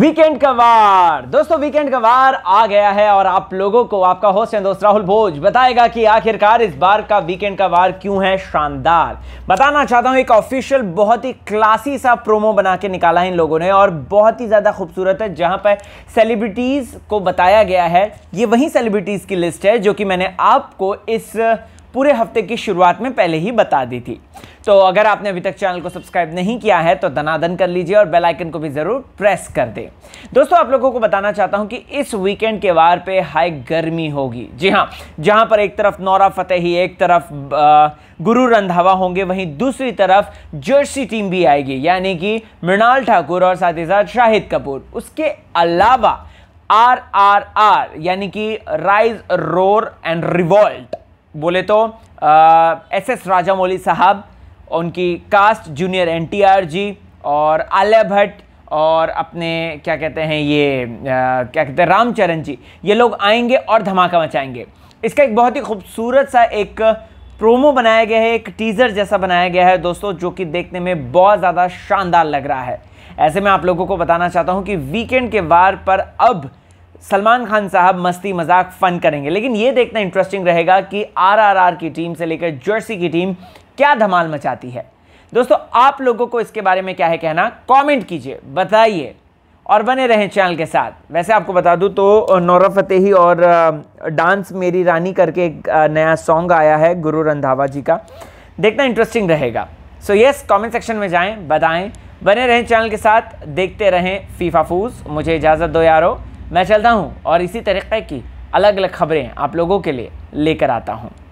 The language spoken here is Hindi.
वीकेंड का वार दोस्तों वीकेंड का वार आ गया है और आप लोगों को आपका होस्ट है दोस्त राहुल भोज बताएगा कि आखिरकार इस बार का वीकेंड का वार क्यों है शानदार बताना चाहता हूं एक ऑफिशियल बहुत ही क्लासी सा प्रोमो बना के निकाला है इन लोगों ने और बहुत ही ज़्यादा खूबसूरत है जहां पर सेलिब्रिटीज़ को बताया गया है ये वही सेलिब्रिटीज़ की लिस्ट है जो कि मैंने आपको इस पूरे हफ्ते की शुरुआत में पहले ही बता दी थी तो अगर आपने अभी तक चैनल को सब्सक्राइब नहीं किया है तो धनादन कर लीजिए और बेल आइकन को भी ज़रूर प्रेस कर दें दोस्तों आप लोगों को बताना चाहता हूं कि इस वीकेंड के वार पे हाई गर्मी होगी जी हाँ जहां पर एक तरफ नौरा फतेही एक तरफ गुरु रंधावा होंगे वहीं दूसरी तरफ जर्सी टीम भी आएगी यानी कि मृणाल ठाकुर और साथ ही साथ शाहिद कपूर उसके अलावा आर आर आर यानी कि राइज रोर एंड रिवॉल्ट बोले तो एस एस राजामौली साहब उनकी कास्ट जूनियर एन जी और आलिया भट्ट और अपने क्या कहते हैं ये आ, क्या कहते हैं रामचरण जी ये लोग आएंगे और धमाका मचाएंगे इसका एक बहुत ही खूबसूरत सा एक प्रोमो बनाया गया है एक टीज़र जैसा बनाया गया है दोस्तों जो कि देखने में बहुत ज़्यादा शानदार लग रहा है ऐसे में आप लोगों को बताना चाहता हूँ कि वीकेंड के वार पर अब सलमान खान साहब मस्ती मजाक फन करेंगे लेकिन ये देखना इंटरेस्टिंग रहेगा कि आरआरआर की टीम से लेकर जर्सी की टीम क्या धमाल मचाती है दोस्तों आप लोगों को इसके बारे में क्या है कहना कमेंट कीजिए बताइए और बने रहें चैनल के साथ वैसे आपको बता दूं तो नौरा फतेही और डांस मेरी रानी करके एक नया सॉन्ग आया है गुरु रंधावा जी का देखना इंटरेस्टिंग रहेगा सो यस कमेंट सेक्शन में जाएं बताएं बने रहें चैनल के साथ देखते रहें फीफा फूस मुझे इजाज़त दो यारो मैं चलता हूँ और इसी तरीके की अलग अलग खबरें आप लोगों के लिए लेकर आता हूँ